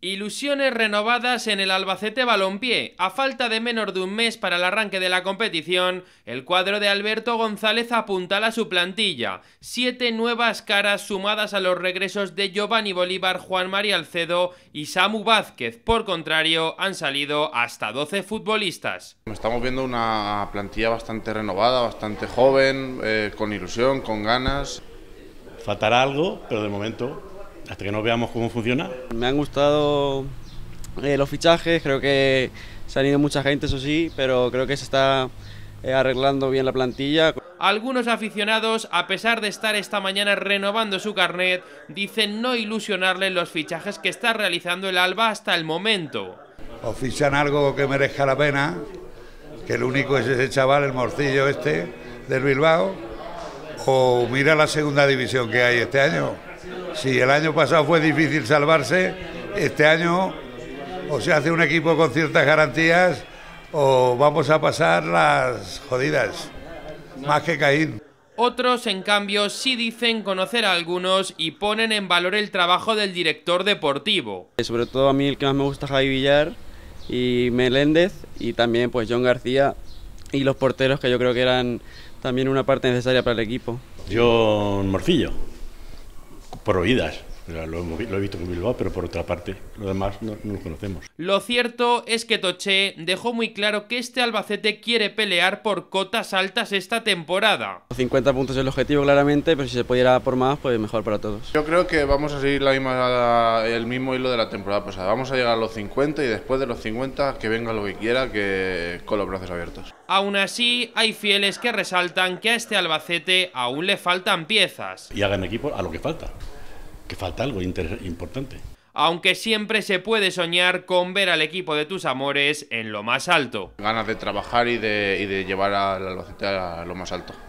Ilusiones renovadas en el Albacete Balompié. A falta de menos de un mes para el arranque de la competición, el cuadro de Alberto González apuntala su plantilla. Siete nuevas caras sumadas a los regresos de Giovanni Bolívar, Juan María Alcedo y Samu Vázquez. Por contrario, han salido hasta 12 futbolistas. Estamos viendo una plantilla bastante renovada, bastante joven, eh, con ilusión, con ganas. Faltará algo, pero de momento hasta que no veamos cómo funciona. Me han gustado eh, los fichajes, creo que se han ido mucha gente, eso sí, pero creo que se está eh, arreglando bien la plantilla. Algunos aficionados, a pesar de estar esta mañana renovando su carnet, dicen no ilusionarle los fichajes que está realizando el Alba hasta el momento. O fichan algo que merezca la pena, que el único es ese chaval, el morcillo este del Bilbao, o mira la segunda división que hay este año. Si el año pasado fue difícil salvarse, este año o se hace un equipo con ciertas garantías o vamos a pasar las jodidas, más que caer. Otros, en cambio, sí dicen conocer a algunos y ponen en valor el trabajo del director deportivo. Eh, sobre todo a mí el que más me gusta es Javi Villar y Meléndez y también pues John García y los porteros que yo creo que eran también una parte necesaria para el equipo. John Morcillo oídas, Lo, he visto con Bilbao, pero por otra parte, lo demás no, lo conocemos. Lo cierto es que Toché dejó muy claro que este Albacete quiere pelear por cotas altas esta temporada. 50 puntos es el objetivo, claramente, pero si se pudiera por más, pues mejor para todos. Yo creo que vamos a seguir el mismo hilo de la temporada pasada. Vamos a llegar a los 50 y después de los 50 que venga lo que quiera, que con los brazos abiertos. Aún así, hay fieles que resaltan que a este Albacete aún le faltan piezas. Y hagan equipo a lo que falta que falta algo importante. Aunque siempre se puede soñar con ver al equipo de tus amores en lo más alto. Ganas de trabajar y de, llevar al Albacete a lo más alto.